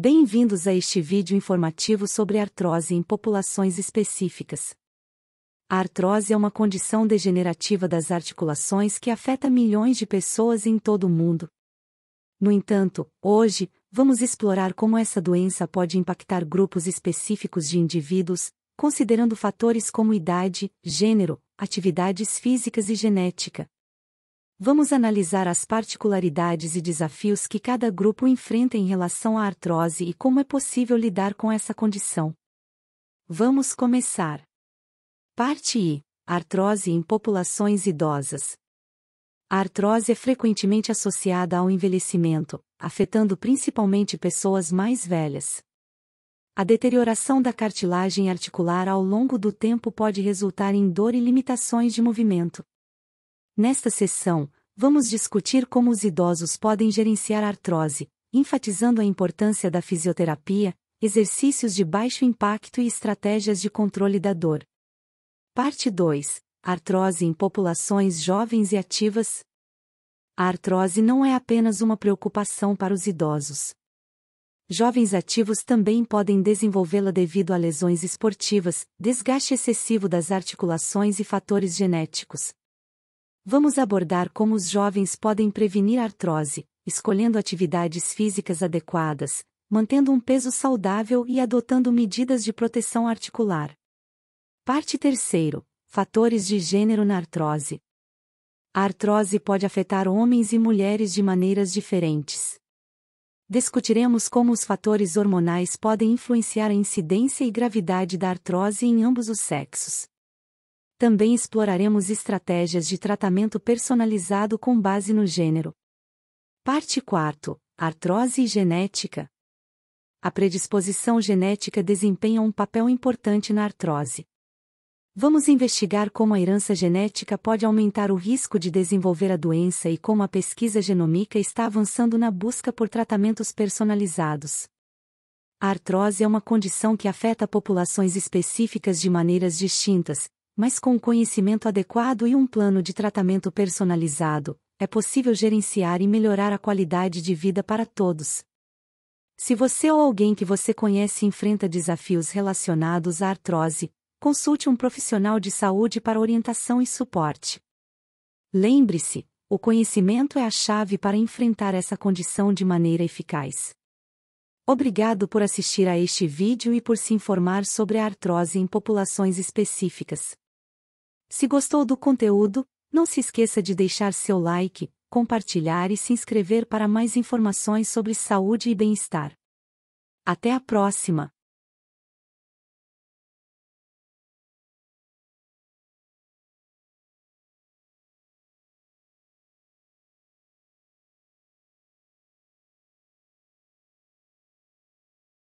Bem-vindos a este vídeo informativo sobre artrose em populações específicas. A artrose é uma condição degenerativa das articulações que afeta milhões de pessoas em todo o mundo. No entanto, hoje, vamos explorar como essa doença pode impactar grupos específicos de indivíduos, considerando fatores como idade, gênero, atividades físicas e genética. Vamos analisar as particularidades e desafios que cada grupo enfrenta em relação à artrose e como é possível lidar com essa condição. Vamos começar. Parte I: Artrose em populações idosas. A artrose é frequentemente associada ao envelhecimento, afetando principalmente pessoas mais velhas. A deterioração da cartilagem articular ao longo do tempo pode resultar em dor e limitações de movimento. Nesta sessão, vamos discutir como os idosos podem gerenciar a artrose, enfatizando a importância da fisioterapia, exercícios de baixo impacto e estratégias de controle da dor. Parte 2 Artrose em populações jovens e ativas. A artrose não é apenas uma preocupação para os idosos. Jovens ativos também podem desenvolvê-la devido a lesões esportivas, desgaste excessivo das articulações e fatores genéticos, Vamos abordar como os jovens podem prevenir artrose, escolhendo atividades físicas adequadas, mantendo um peso saudável e adotando medidas de proteção articular. Parte 3 Fatores de gênero na artrose. A artrose pode afetar homens e mulheres de maneiras diferentes. Discutiremos como os fatores hormonais podem influenciar a incidência e gravidade da artrose em ambos os sexos. Também exploraremos estratégias de tratamento personalizado com base no gênero. Parte 4. Artrose e genética. A predisposição genética desempenha um papel importante na artrose. Vamos investigar como a herança genética pode aumentar o risco de desenvolver a doença e como a pesquisa genômica está avançando na busca por tratamentos personalizados. A artrose é uma condição que afeta populações específicas de maneiras distintas, mas com conhecimento adequado e um plano de tratamento personalizado, é possível gerenciar e melhorar a qualidade de vida para todos. Se você ou alguém que você conhece enfrenta desafios relacionados à artrose, consulte um profissional de saúde para orientação e suporte. Lembre-se, o conhecimento é a chave para enfrentar essa condição de maneira eficaz. Obrigado por assistir a este vídeo e por se informar sobre a artrose em populações específicas. Se gostou do conteúdo, não se esqueça de deixar seu like, compartilhar e se inscrever para mais informações sobre saúde e bem-estar. Até a próxima!